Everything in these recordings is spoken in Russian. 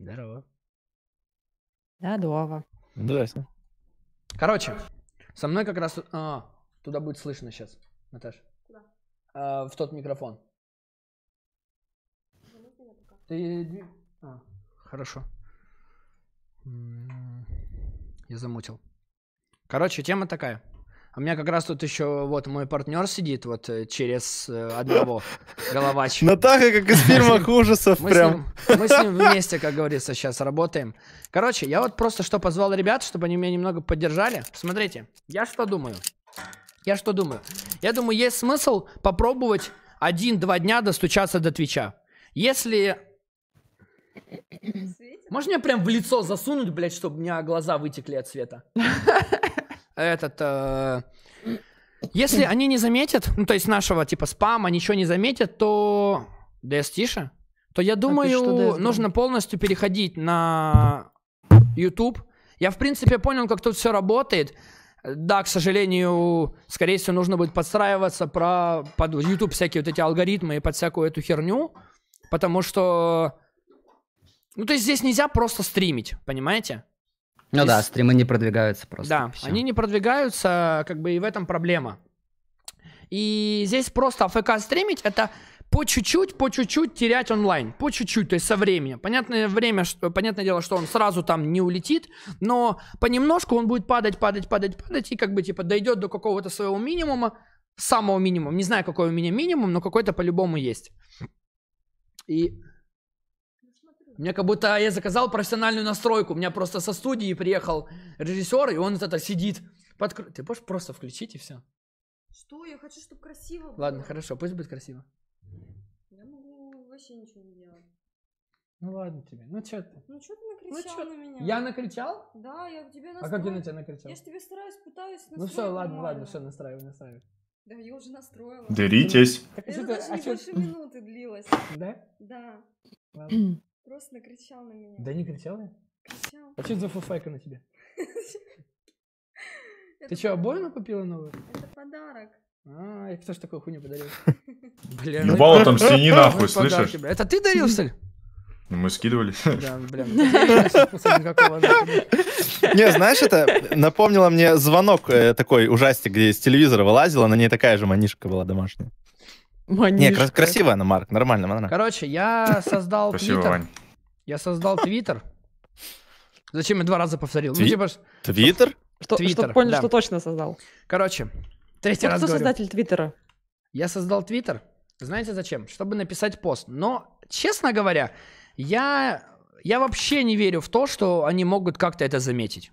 Здорово. Здорово. Здрасте. Короче, со мной как раз... А, туда будет слышно сейчас, Наташа. Куда? А, в тот микрофон. Ты... А, хорошо. Я замутил. Короче, тема такая. У меня как раз тут еще вот мой партнер сидит вот э, через э, одного головач. Натаха, как из фильмов ужасов прям. Мы с ним вместе, как говорится, сейчас работаем. Короче, я вот просто что позвал ребят, чтобы они меня немного поддержали. Смотрите, я что думаю? Я что думаю? Я думаю, есть смысл попробовать один-два дня достучаться до Твича. Если... Можно мне прям в лицо засунуть, блядь, чтобы у меня глаза вытекли от света? этот... Э, если они не заметят, ну, то есть нашего типа спама ничего не заметят, то... ds тише то я а думаю, а нужно полностью переходить на YouTube. Я, в принципе, понял, как тут все работает. Да, к сожалению, скорее всего, нужно будет подстраиваться про, под YouTube всякие вот эти алгоритмы и под всякую эту херню, потому что... Ну, то есть здесь нельзя просто стримить, понимаете? Ну и да, стримы не продвигаются просто. Да, все. они не продвигаются, как бы и в этом проблема. И здесь просто АФК стримить это по чуть-чуть, по чуть-чуть терять онлайн, по чуть-чуть, то есть со временем. Понятное время, что, понятное дело, что он сразу там не улетит, но понемножку он будет падать, падать, падать, падать и как бы типа дойдет до какого-то своего минимума, самого минимума. Не знаю, какой у меня минимум, но какой-то по-любому есть. И мне как будто а, я заказал профессиональную настройку. У меня просто со студии приехал режиссер, и он вот это сидит. Под... Ты можешь просто включить и все. Что? Я хочу, чтобы красиво было. Ладно, хорошо, пусть будет красиво. Я могу вообще ничего не делать. Ну ладно тебе. Ну что ты? Ну что ты накричал ну, чё? на меня? Я накричал? Да, я тебе настроил. А как я на тебя накричал? Я же тебе стараюсь, пытаюсь настроить. Ну все, ладно, нормально. ладно, все, настраивай, настраивай. Да, я уже настроила. Деритесь. Так, а Это что даже а не что... больше минуты длилось. Да? Да. Ладно. Просто накричал на меня. Да не кричал я. Кричал. А что за фуфайка на тебе? Ты что, обоину купила новую? Это подарок. А, я кто ж такой хуйню подарил? Бля, Ебало ну там сини нахуй, слышишь? Это ты дарил, что ли? Ну, мы скидывали. Да, блин. Ну, не, знаешь, это напомнило мне звонок э, такой ужастик, где из телевизора вылазила, на ней такая же манишка была домашняя. Манишка. Не, крас- красивая она, Марк, нормально, она. Короче, я создал твиттер. Я создал твиттер. Зачем я два раза повторил? Ну, Тви... Типа твиттер? твиттер, чтобы понял, что точно создал. Короче, третий вот раз кто создатель твиттера? Я создал твиттер. Знаете зачем? Чтобы написать пост. Но, честно говоря, я, я вообще не верю в то, что они могут как-то это заметить.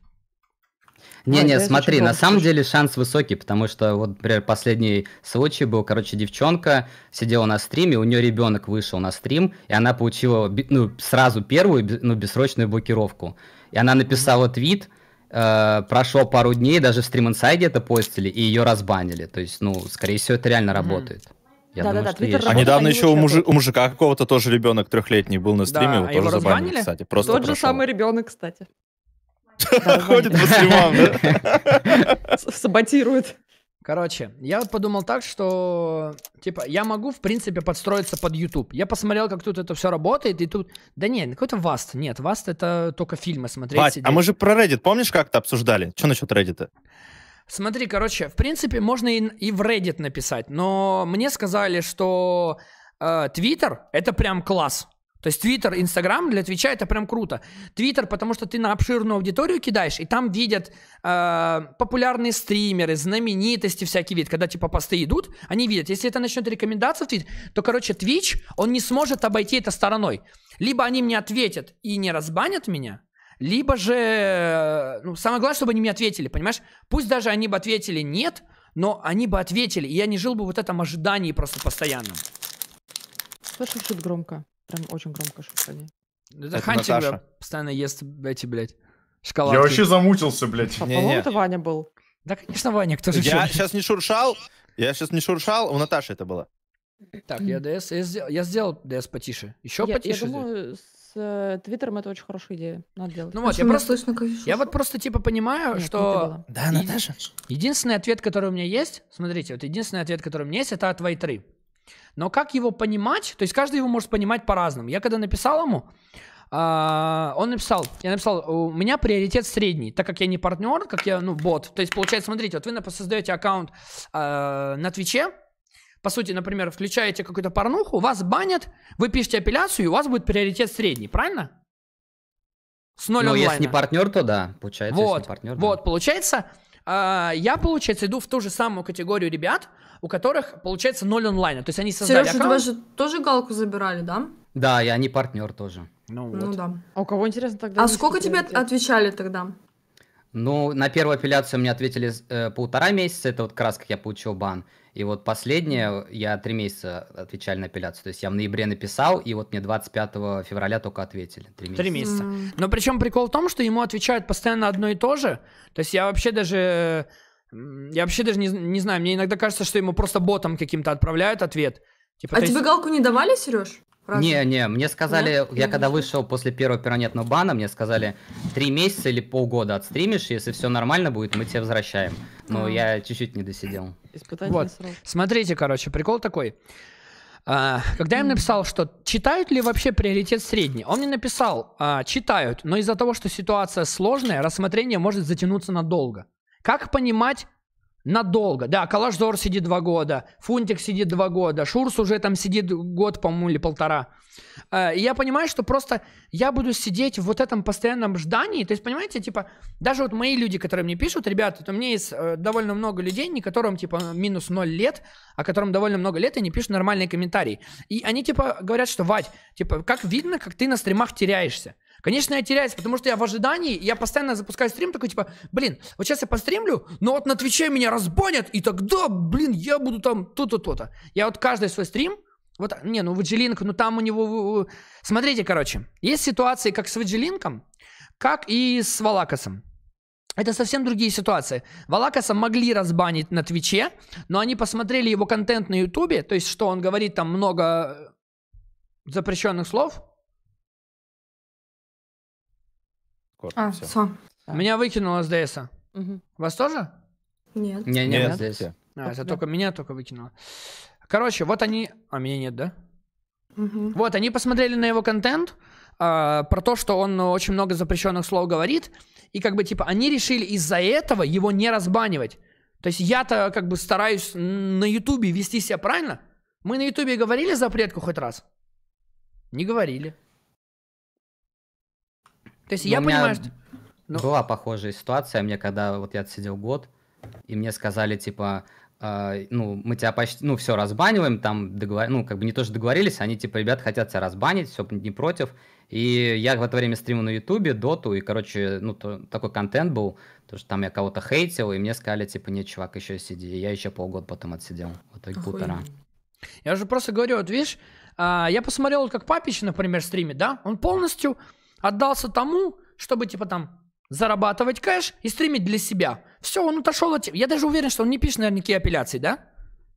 Ну, не, не, смотри, на самом деле шанс высокий, потому что вот, например, последний случай был, короче, девчонка сидела на стриме, у нее ребенок вышел на стрим, и она получила ну, сразу первую ну, бессрочную блокировку. И она написала твит, э, прошло пару дней, даже в стрим инсайде это постили, и ее разбанили. То есть, ну, скорее всего, это реально работает. Я да, думаю, да, да, Твиттер А недавно еще у, мужи, у мужика какого-то тоже ребенок трехлетний был на стриме, да, его а тоже его забанили, кстати. Просто Тот прошел. же самый ребенок, кстати. Ходит по стримам, да? Саботирует. Короче, я подумал так, что типа я могу, в принципе, подстроиться под YouTube. Я посмотрел, как тут это все работает, и тут. Да ну, нет, какой-то Васт. Нет, Васт это только фильмы смотреть. Бать, а мы же про Reddit, помнишь, как-то обсуждали? Что насчет Reddit? Смотри, короче, в принципе, можно и, и в Reddit написать, но мне сказали, что э, Twitter это прям класс. То есть Твиттер, Инстаграм для Твича это прям круто. Твиттер, потому что ты на обширную аудиторию кидаешь, и там видят э, популярные стримеры, знаменитости всякие вид. Когда типа посты идут, они видят. Если это начнет рекомендация в Твиттер, то, короче, Твич, он не сможет обойти это стороной. Либо они мне ответят и не разбанят меня, либо же... Э, ну, самое главное, чтобы они мне ответили, понимаешь? Пусть даже они бы ответили «нет», но они бы ответили, и я не жил бы в вот этом ожидании просто постоянно. Слышишь, шут громко. Прям очень громко шуршание. Это, Это Хантик, постоянно ест эти, блядь, шоколадки. Я вообще замутился, блядь. А, не, По-моему, не. это Ваня был. Да, конечно, Ваня, кто же Я еще? сейчас не шуршал, я сейчас не шуршал, у Наташи это было. Так, я ДС, я сделал, я сделал ДС потише. Еще Я, я потише. сделать? думаю, с э, Твиттером это очень хорошая идея. Надо делать. ну вот, я просто, слышно, конечно. я вот просто типа понимаю, Нет, что Да, Наташа. единственный ответ, который у меня есть, смотрите, вот единственный ответ, который у меня есть, это от Вайтры. Но как его понимать? То есть каждый его может понимать по-разному. Я когда написал ему, а, он написал, я написал, у меня приоритет средний, так как я не партнер, как я, ну, бот. То есть, получается, смотрите, вот вы создаете аккаунт а, на Твиче, по сути, например, включаете какую-то порнуху, вас банят, вы пишете апелляцию, и у вас будет приоритет средний, правильно? С ноль Ну, онлайна. если не партнер, то да, получается, вот, если не партнер. Вот, да. получается, uh, я, получается, иду в ту же самую категорию ребят, у которых получается ноль онлайна. То есть они создали Сережа, аккаунт. же тоже галку забирали, да? Да, и они партнер тоже. Ну, ну вот. ну да. А у кого интересно тогда? А сколько тебе ответ? отвечали тогда? Ну, на первую апелляцию мне ответили э, полтора месяца, это вот как раз как я получил бан. И вот последнее, я три месяца отвечали на апелляцию. То есть я в ноябре написал, и вот мне 25 февраля только ответили. Три месяца. Три месяца. mm Но причем прикол в том, что ему отвечают постоянно одно и то же. То есть я вообще даже я вообще даже не, не знаю, мне иногда кажется, что ему просто ботом каким-то отправляют ответ. Типа, а ты... тебе галку не давали, Сереж? Разве? Не, не, мне сказали, Нет? я когда вышел после первого пиранетного бана, мне сказали, три месяца или полгода отстримишь, если все нормально будет, мы тебя возвращаем. Но а. я чуть-чуть не досидел. Вот. Срок. Смотрите, короче, прикол такой. А, когда я им написал, что читают ли вообще приоритет средний, он мне написал, а, читают, но из-за того, что ситуация сложная, рассмотрение может затянуться надолго. Как понимать надолго? Да, Калашзор сидит два года, Фунтик сидит два года, Шурс уже там сидит год, по-моему, или полтора. Э, и я понимаю, что просто я буду сидеть в вот этом постоянном ждании. То есть, понимаете, типа, даже вот мои люди, которые мне пишут, ребята, вот у меня есть э, довольно много людей, не которым, типа, минус ноль лет, а которым довольно много лет, и не пишут нормальные комментарии. И они, типа, говорят, что, Вадь, типа, как видно, как ты на стримах теряешься. Конечно, я теряюсь, потому что я в ожидании, я постоянно запускаю стрим, такой типа, блин, вот сейчас я постримлю, но вот на Твиче меня разбанят, и тогда, блин, я буду там то-то, то-то. Я вот каждый свой стрим, вот, не, ну, Виджилинк, ну, там у него... Смотрите, короче, есть ситуации как с Виджилинком, как и с Валакасом. Это совсем другие ситуации. Валакаса могли разбанить на Твиче, но они посмотрели его контент на Ютубе, то есть, что он говорит там много запрещенных слов, Корт, а, все. Со. Меня выкинуло с ДСа. Угу. Вас тоже? Нет. Не, не, нет, здесь. А, это да. только меня только выкинуло. Короче, вот они... А меня нет, да? Угу. Вот, они посмотрели на его контент, э, про то, что он очень много запрещенных слов говорит, и как бы, типа, они решили из-за этого его не разбанивать. То есть я-то как бы стараюсь на Ютубе вести себя правильно. Мы на Ютубе говорили запретку хоть раз? Не говорили. То есть Но я понимаю, что... Ну. Была похожая ситуация, мне когда вот я отсидел год, и мне сказали, типа, э, ну, мы тебя почти, ну, все, разбаниваем, там, договор... ну, как бы не то, что договорились, они, типа, ребят, хотят тебя разбанить, все, не против. И я в это время стримил на Ютубе, Доту, и, короче, ну, то, такой контент был, то, что там я кого-то хейтил, и мне сказали, типа, нет, чувак, еще сиди. И я еще полгода потом отсидел, в итоге Охуенно. Я же просто говорю, вот видишь, а, я посмотрел, как Папич, например, стримит, да, он полностью Отдался тому, чтобы типа там зарабатывать кэш и стримить для себя. Все, он отошел от... Я даже уверен, что он не пишет, наверное, никакие апелляции, да?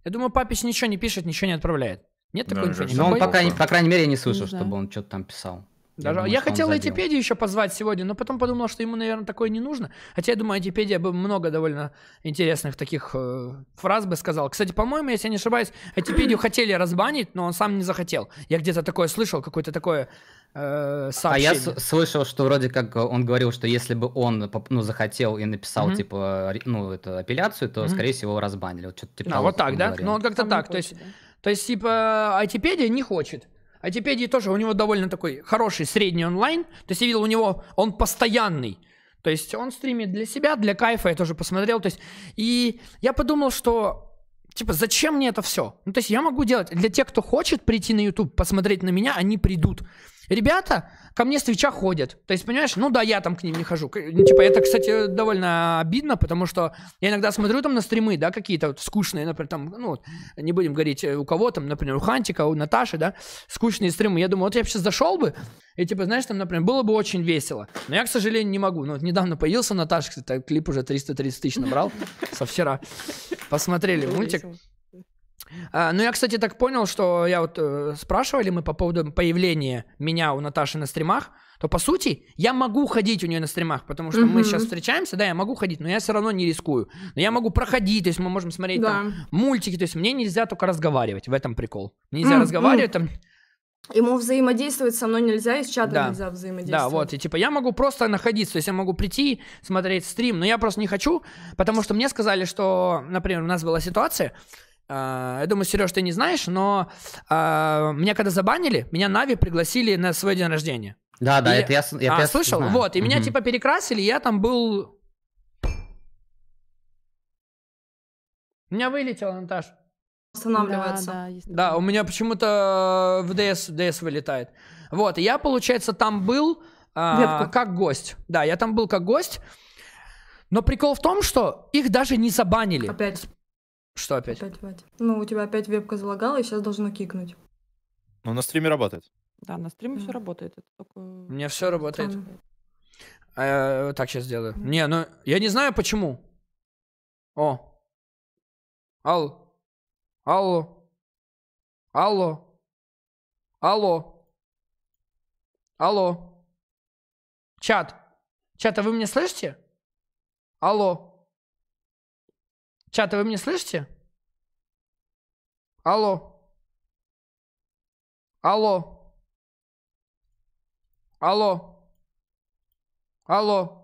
Я думаю, Папич ничего не пишет, ничего не отправляет. Нет ну, такой да, информации? Но он пока, по крайней мере, я не слышал, ну да. чтобы он что-то там писал. Даже... Я, думаю, я хотел Айтипедию еще позвать сегодня, но потом подумал, что ему, наверное, такое не нужно. Хотя я думаю, Айтипедия бы много довольно интересных таких э, фраз бы сказал. Кстати, по-моему, если я не ошибаюсь, Айтипедию хотели разбанить, но он сам не захотел. Я где-то такое слышал, какое-то такое э, сообщение. А я слышал, что вроде как он говорил, что если бы он ну, захотел и написал, mm-hmm. типа, ну, это апелляцию, то, mm-hmm. скорее всего, его разбанили. Вот, что-то, типа, а, вот так, да? Ну, он как-то так. Хочет, то есть... Да? То есть, типа, айтипедия не хочет. А теперь тоже у него довольно такой хороший средний онлайн. То есть я видел у него, он постоянный. То есть он стримит для себя, для кайфа, я тоже посмотрел. То есть, и я подумал, что типа, зачем мне это все? Ну, то есть я могу делать для тех, кто хочет прийти на YouTube, посмотреть на меня, они придут. Ребята ко мне с Твича ходят. То есть, понимаешь, ну да, я там к ним не хожу. Ну, типа, это, кстати, довольно обидно, потому что я иногда смотрю там на стримы, да, какие-то вот скучные, например, там, ну, не будем говорить э, у кого там, например, у Хантика, у Наташи, да, скучные стримы. Я думаю, вот я бы сейчас зашел бы, и типа, знаешь, там, например, было бы очень весело. Но я, к сожалению, не могу. Ну, вот недавно появился Наташа, кстати, клип уже 330 тысяч набрал со вчера. Посмотрели мультик. А, ну, я, кстати, так понял, что я вот э, спрашивали мы по поводу появления меня у Наташи на стримах, то, по сути, я могу ходить у нее на стримах, потому что угу. мы сейчас встречаемся, да, я могу ходить, но я все равно не рискую. Но я могу проходить, то есть мы можем смотреть да. там мультики, то есть мне нельзя только разговаривать, в этом прикол. Нельзя mm-hmm. разговаривать там... Ему взаимодействовать со мной нельзя, из с чатом да. нельзя взаимодействовать. Да, вот, и типа я могу просто находиться, то есть я могу прийти, смотреть стрим, но я просто не хочу, потому что мне сказали, что, например, у нас была ситуация, Э, я думаю, Сереж, ты не знаешь, но э, меня когда забанили, меня Нави пригласили на свой день рождения. Да, и, да, это я, я, а, я слышал. Знаю. Вот, и угу. меня типа перекрасили, я там был. У меня вылетел, Наташ. Останавливается. Да, да, да, у меня почему-то в ДС, ДС вылетает. Вот, и я, получается, там был а, как гость. Да, я там был как гость. Но прикол в том, что их даже не забанили. Опять. Что опять? Опять, Вадь. Ну, у тебя опять вебка залагала, и сейчас должно кикнуть. Ну, на стриме работает. Да, на стриме mm. все работает. Это только... У меня все работает. А, э, так сейчас сделаю. Mm. Не, ну, я не знаю почему. О. Алло. Алло. Алло. Алло. Алло. Чат. Чат, а вы меня слышите? Алло. Чата, вы меня слышите? Алло. Алло. Алло. Алло.